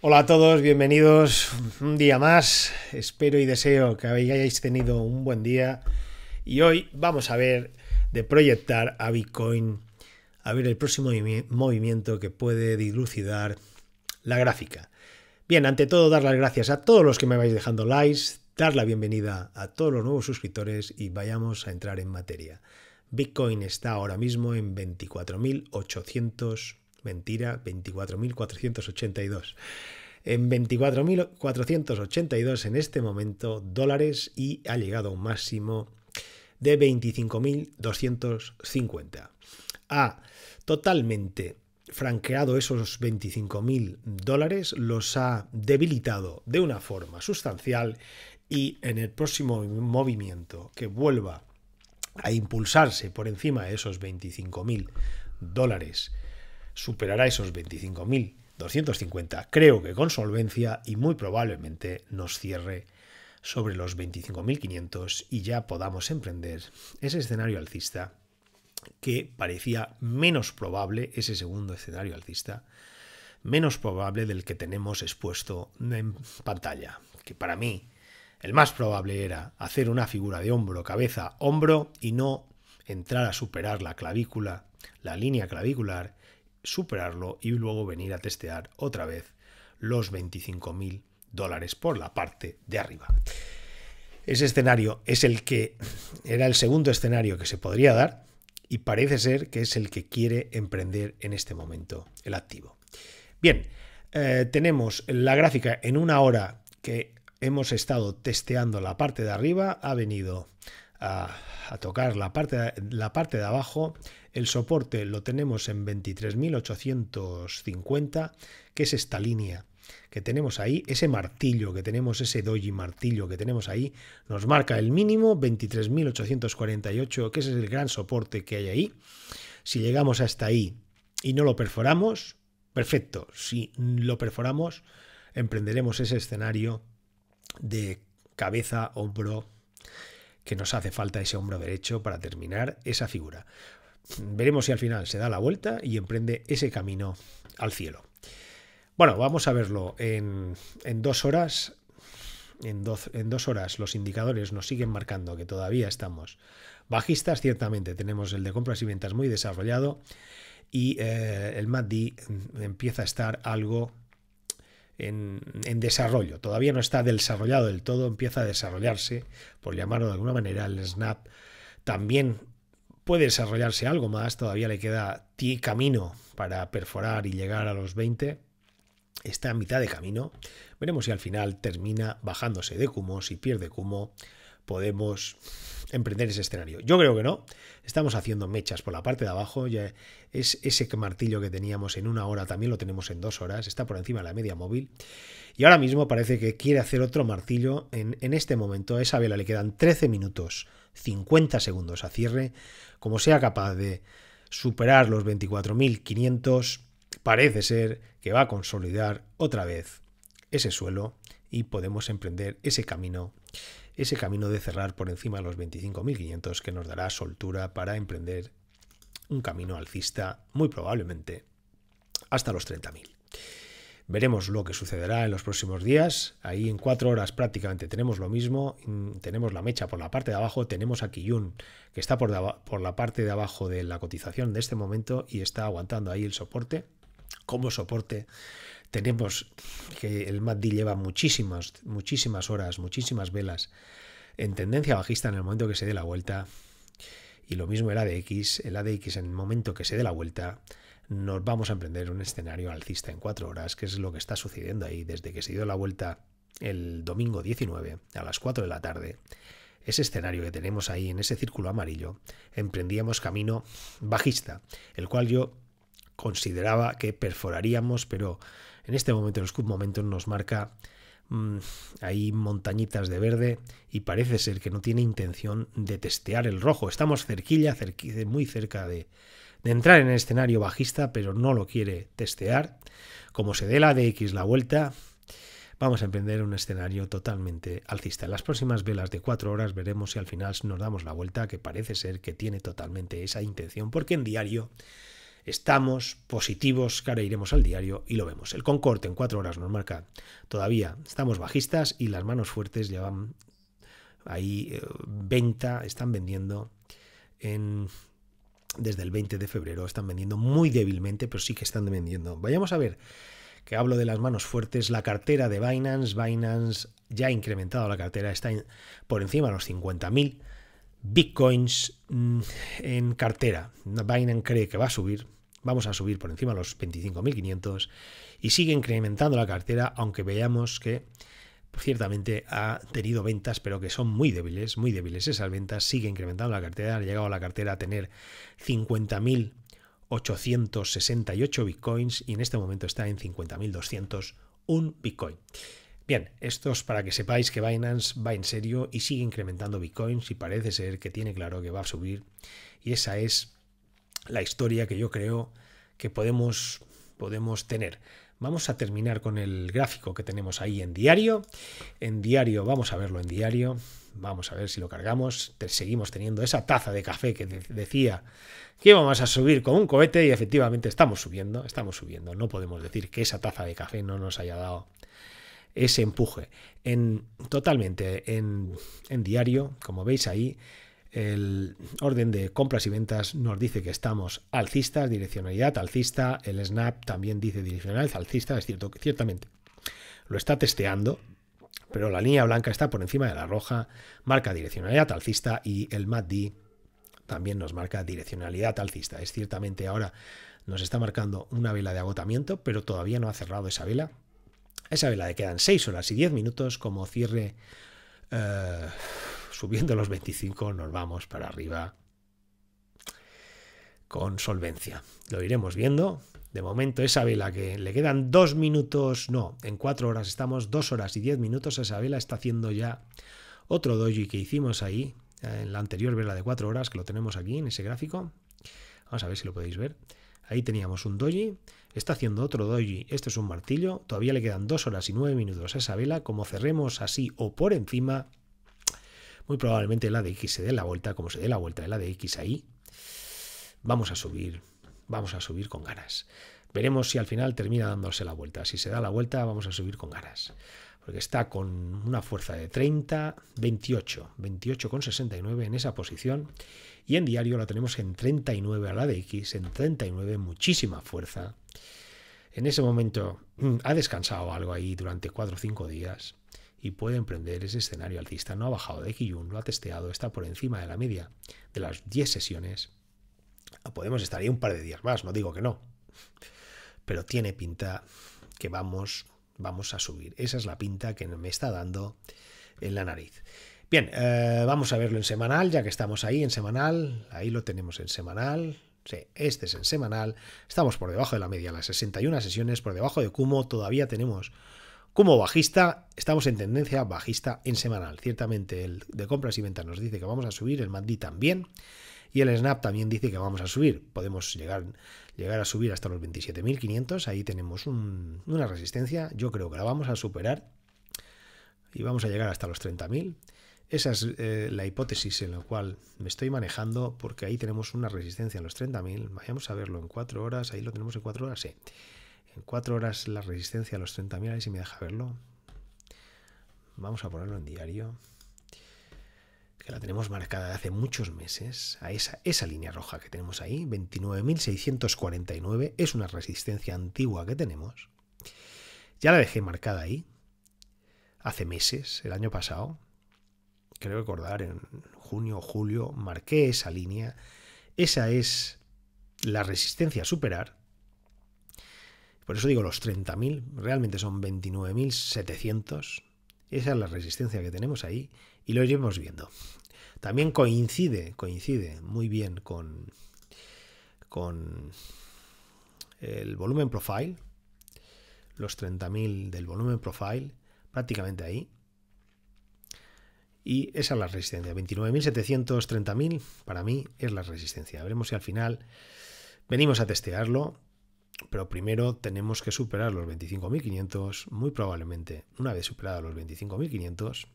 Hola a todos, bienvenidos un día más. Espero y deseo que hayáis tenido un buen día. Y hoy vamos a ver de proyectar a Bitcoin, a ver el próximo movimiento que puede dilucidar la gráfica. Bien, ante todo, dar las gracias a todos los que me vais dejando likes, dar la bienvenida a todos los nuevos suscriptores y vayamos a entrar en materia. Bitcoin está ahora mismo en 24.800 mentira, 24.482. En 24.482 en este momento dólares y ha llegado a un máximo de 25.250. Ha totalmente franqueado esos 25.000 dólares, los ha debilitado de una forma sustancial y en el próximo movimiento que vuelva a impulsarse por encima de esos 25.000 dólares superará esos 25.250, creo que con solvencia y muy probablemente nos cierre sobre los 25.500 y ya podamos emprender ese escenario alcista que parecía menos probable, ese segundo escenario alcista, menos probable del que tenemos expuesto en pantalla, que para mí el más probable era hacer una figura de hombro, cabeza, hombro y no entrar a superar la clavícula, la línea clavicular superarlo y luego venir a testear otra vez los 25.000 dólares por la parte de arriba. Ese escenario es el que era el segundo escenario que se podría dar y parece ser que es el que quiere emprender en este momento el activo. Bien, eh, tenemos la gráfica en una hora que hemos estado testeando la parte de arriba, ha venido a, tocar la parte, de, la parte de abajo. El soporte lo tenemos en 23.850, que es esta línea que tenemos ahí, ese martillo que tenemos, ese doji martillo que tenemos ahí, nos marca el mínimo 23.848, que ese es el gran soporte que hay ahí. Si llegamos hasta ahí y no lo perforamos, perfecto. Si lo perforamos, emprenderemos ese escenario de cabeza, hombro que nos hace falta ese hombro derecho para terminar esa figura. Veremos si al final se da la vuelta y emprende ese camino al cielo. Bueno, vamos a verlo en, dos horas. En dos, en horas los indicadores nos siguen marcando que todavía estamos bajistas. Ciertamente tenemos el de compras y ventas muy desarrollado y eh, el MACD mm, empieza a estar algo en, desarrollo. Todavía no está desarrollado del todo, empieza a desarrollarse, por llamarlo de alguna manera, el Snap. También puede desarrollarse algo más, todavía le queda camino para perforar y llegar a los 20. Está a mitad de camino. Veremos si al final termina bajándose de Kumo, si pierde Kumo podemos emprender ese escenario. Yo creo que no. Estamos haciendo mechas por la parte de abajo. Ya es ese martillo que teníamos en una hora también lo tenemos en dos horas. Está por encima de la media móvil. Y ahora mismo parece que quiere hacer otro martillo. En, en este momento a esa vela le quedan 13 minutos 50 segundos a cierre. Como sea capaz de superar los 24.500, parece ser que va a consolidar otra vez ese suelo y podemos emprender ese camino, ese camino de cerrar por encima de los 25.500 que nos dará soltura para emprender un camino alcista muy probablemente hasta los 30.000. Veremos lo que sucederá en los próximos días. Ahí en cuatro horas prácticamente tenemos lo mismo. Mm, tenemos la mecha por la parte de abajo. Tenemos aquí un que está por, por la parte de abajo de la cotización de este momento y está aguantando ahí el soporte como soporte tenemos que el MACD lleva muchísimas, muchísimas horas, muchísimas velas en tendencia bajista en el momento que se dé la vuelta. Y lo mismo el ADX, el ADX en el momento que se dé la vuelta, nos vamos a emprender un escenario alcista en cuatro horas, que es lo que está sucediendo ahí desde que se dio la vuelta el domingo 19 a las 4 de la tarde. Ese escenario que tenemos ahí en ese círculo amarillo, emprendíamos camino bajista, el cual yo consideraba que perforaríamos, pero en este momento el Scoop Momentum nos marca mm, hay montañitas de verde y parece ser que no tiene intención de testear el rojo. Estamos cerquilla, muy cerca de, de entrar en el escenario bajista, pero no lo quiere testear. Como se dé la DX la vuelta, vamos a emprender un escenario totalmente alcista. En las próximas velas de 4 horas veremos si al final nos damos la vuelta, que parece ser que tiene totalmente esa intención, porque en diario Estamos positivos, que ahora iremos al diario y lo vemos. El Concorde en cuatro horas nos marca todavía. Estamos bajistas y las manos fuertes llevan ahí eh, venta, están vendiendo desde el 20 de febrero. Están vendiendo muy débilmente, pero sí que están vendiendo. Vayamos a ver, que hablo de las manos fuertes, la cartera de Binance. Binance ya ha incrementado la cartera, está por encima de los 50.000 bitcoins mm, en cartera. Binance cree que va a subir. Vamos a subir por encima los 25.500 y sigue incrementando la cartera, aunque veamos que ciertamente ha tenido ventas, pero que son muy débiles, muy débiles esas ventas, sigue incrementando la cartera, ha llegado la cartera a tener 50.868 bitcoins y en este momento está en 50.201 bitcoin. Bien, esto es para que sepáis que Binance va en serio y sigue incrementando bitcoins y parece ser que tiene claro que va a subir y esa es la historia que yo creo que podemos, podemos tener. Vamos a terminar con el gráfico que tenemos ahí en diario. En diario, vamos a verlo en diario. Vamos a ver si lo cargamos. Seguimos teniendo esa taza de café que decía que íbamos a subir con un cohete y efectivamente estamos subiendo, estamos subiendo. No podemos decir que esa taza de café no nos haya dado ese empuje. En, totalmente en, en diario, como veis ahí, el orden de compras y ventas nos dice que estamos alcistas, direccionalidad alcista, el snap también dice direccionalidad alcista, es cierto que ciertamente lo está testeando, pero la línea blanca está por encima de la roja, marca direccionalidad alcista y el MACD también nos marca direccionalidad alcista. Es ciertamente ahora nos está marcando una vela de agotamiento, pero todavía no ha cerrado esa vela. Esa vela le quedan 6 horas y 10 minutos como cierre eh, subiendo los 25 nos vamos para arriba con solvencia. Lo iremos viendo. De momento esa vela que le quedan dos minutos, no, en cuatro horas estamos, dos horas y diez minutos, esa vela está haciendo ya otro doji que hicimos ahí, en la anterior vela de cuatro horas, que lo tenemos aquí en ese gráfico. Vamos a ver si lo podéis ver. Ahí teníamos un doji, está haciendo otro doji, este es un martillo, todavía le quedan dos horas y nueve minutos a esa vela, como cerremos así o por encima, muy probablemente la de X se dé la vuelta, como se dé la vuelta de la de X ahí, vamos a subir, vamos a subir con ganas. Veremos si al final termina dándose la vuelta. Si se da la vuelta, vamos a subir con ganas. Porque está con una fuerza de 30, 28, 28,69 en esa posición. Y en diario la tenemos en 39 a la de X, en 39, muchísima fuerza. En ese momento mm, ha descansado algo ahí durante 4 o 5 días y puede emprender ese escenario alcista. No ha bajado de Kiyun, lo ha testeado, está por encima de la media de las 10 sesiones. Podemos estar ahí un par de días más, no digo que no. Pero tiene pinta que vamos, vamos a subir. Esa es la pinta que me está dando en la nariz. Bien, eh, vamos a verlo en semanal, ya que estamos ahí en semanal. Ahí lo tenemos en semanal. Sí, este es en semanal. Estamos por debajo de la media, las 61 sesiones por debajo de Kumo. Todavía tenemos como bajista, estamos en tendencia bajista en semanal. Ciertamente el de compras y ventas nos dice que vamos a subir, el Mandi también. Y el Snap también dice que vamos a subir. Podemos llegar, llegar a subir hasta los 27.500. Ahí tenemos una resistencia. Yo creo que la vamos a superar. Y vamos a llegar hasta los 30.000. Esa es eh, la hipótesis en la cual me estoy manejando porque ahí tenemos una resistencia en los 30.000. Vayamos a verlo en 4 horas. Ahí lo tenemos en 4 horas, sí. En cuatro horas la resistencia a los 30.000, a ver si me deja verlo. Vamos a ponerlo en diario. Que la tenemos marcada de hace muchos meses. A esa, esa línea roja que tenemos ahí, 29.649, es una resistencia antigua que tenemos. Ya la dejé marcada ahí. Hace meses, el año pasado. Creo recordar, en junio o julio, marqué esa línea. Esa es la resistencia a superar por eso digo, los 30.000 realmente son 29.700. Esa es la resistencia que tenemos ahí y lo iremos viendo. También coincide, coincide muy bien con, con el volumen profile, los 30.000 del volumen profile, prácticamente ahí. Y esa es la resistencia, 29.700, 30.000 para mí es la resistencia. Veremos si al final venimos a testearlo pero primero tenemos que superar los 25.500, muy probablemente una vez superados los 25.500,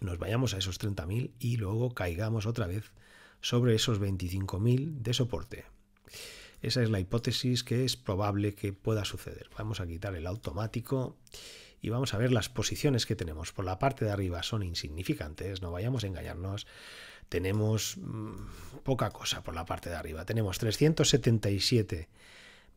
nos vayamos a esos 30.000 y luego caigamos otra vez sobre esos 25.000 de soporte. Esa es la hipótesis que es probable que pueda suceder. Vamos a quitar el automático y vamos a ver las posiciones que tenemos. Por la parte de arriba son insignificantes, no vayamos a engañarnos. Tenemos mm, poca cosa por la parte de arriba. Tenemos 377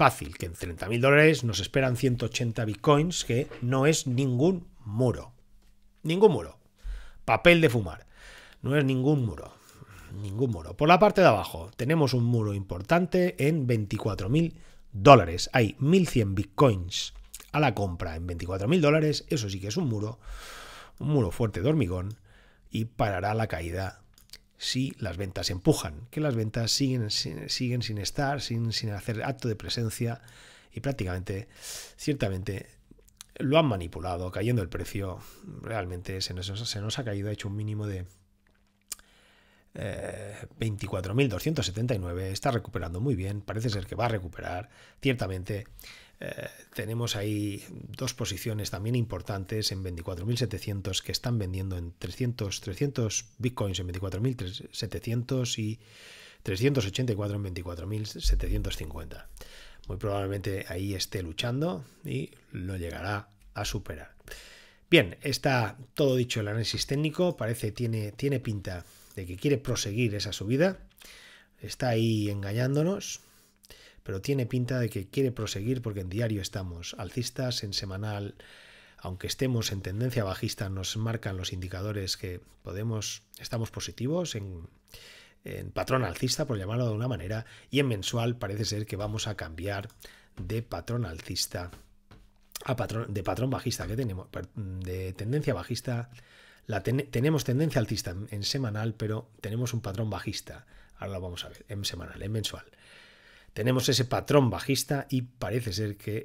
Fácil, que en 30.000 dólares nos esperan 180 bitcoins, que no es ningún muro. Ningún muro. Papel de fumar. No es ningún muro. Ningún muro. Por la parte de abajo tenemos un muro importante en 24.000 dólares. Hay 1.100 bitcoins a la compra en 24.000 dólares. Eso sí que es un muro. Un muro fuerte de hormigón. Y parará la caída si las ventas empujan, que las ventas siguen, siguen sin estar, sin, sin hacer acto de presencia y prácticamente, ciertamente, lo han manipulado, cayendo el precio, realmente se nos, se nos ha caído, ha hecho un mínimo de eh, 24.279, está recuperando muy bien, parece ser que va a recuperar, ciertamente eh, tenemos ahí dos posiciones también importantes en 24.700 que están vendiendo en 300, 300 bitcoins en 24.700 y 384 en 24.750. Muy probablemente ahí esté luchando y lo llegará a superar. Bien, está todo dicho el análisis técnico, parece tiene, tiene pinta de que quiere proseguir esa subida, está ahí engañándonos, pero tiene pinta de que quiere proseguir porque en diario estamos alcistas, en semanal, aunque estemos en tendencia bajista, nos marcan los indicadores que podemos, estamos positivos en, patrón alcista, por llamarlo de una manera, y en mensual parece ser que vamos a cambiar de patrón alcista a patrón, de patrón bajista que tenemos, de tendencia bajista. La tenemos tendencia alcista en, en semanal, pero tenemos un patrón bajista. Ahora lo vamos a ver, en semanal, en mensual tenemos ese patrón bajista y parece ser que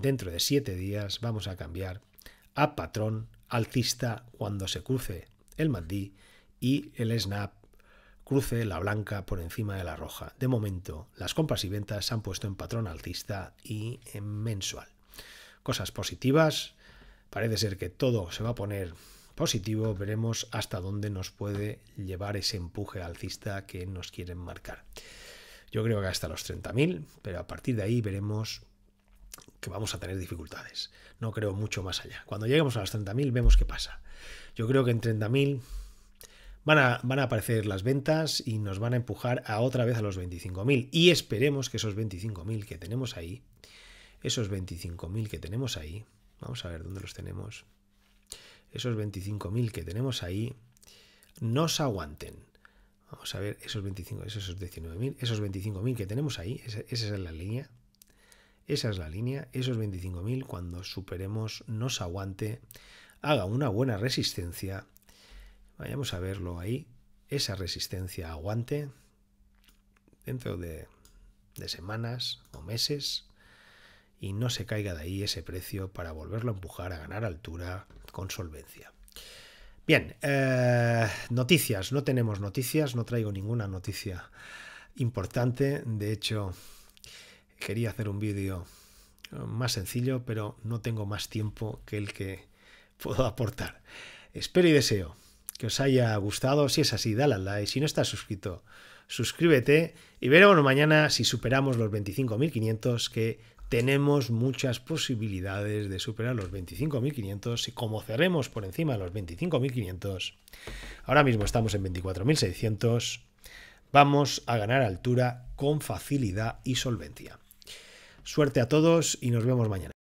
dentro de siete días vamos a cambiar a patrón alcista cuando se cruce el mandí y el snap cruce la blanca por encima de la roja. De momento, las compras y ventas se han puesto en patrón alcista y mensual. Cosas positivas, parece ser que todo se va a poner positivo, veremos hasta dónde nos puede llevar ese empuje alcista que nos quieren marcar. Yo creo que hasta los 30.000, pero a partir de ahí veremos que vamos a tener dificultades. No creo mucho más allá. Cuando lleguemos a los 30.000 vemos qué pasa. Yo creo que en 30.000 van a, van a aparecer las ventas y nos van a empujar a otra vez a los 25.000. Y esperemos que esos 25.000 que tenemos ahí, esos 25.000 que tenemos ahí, vamos a ver dónde los tenemos, esos 25.000 que tenemos ahí, nos aguanten. Vamos a ver esos 25, esos 19.000, esos 25.000 que tenemos ahí, esa, es la línea. Esa es la línea, esos 25.000 cuando superemos nos aguante, haga una buena resistencia. Vayamos a verlo ahí, esa resistencia aguante dentro de, de semanas o meses y no se caiga de ahí ese precio para volverlo a empujar a ganar altura con solvencia. Bien, eh, noticias. No tenemos noticias, no traigo ninguna noticia importante. De hecho, quería hacer un vídeo eh, más sencillo, pero no tengo más tiempo que el que puedo aportar. Espero y deseo que os haya gustado. Si es así, dale al like. Si no estás suscrito, suscríbete y veremos mañana si superamos los 25.500 que tenemos muchas posibilidades de superar los 25.500 y como cerremos por encima de los 25.500, ahora mismo estamos en 24.600, vamos a ganar altura con facilidad y solvencia. Suerte a todos y nos vemos mañana.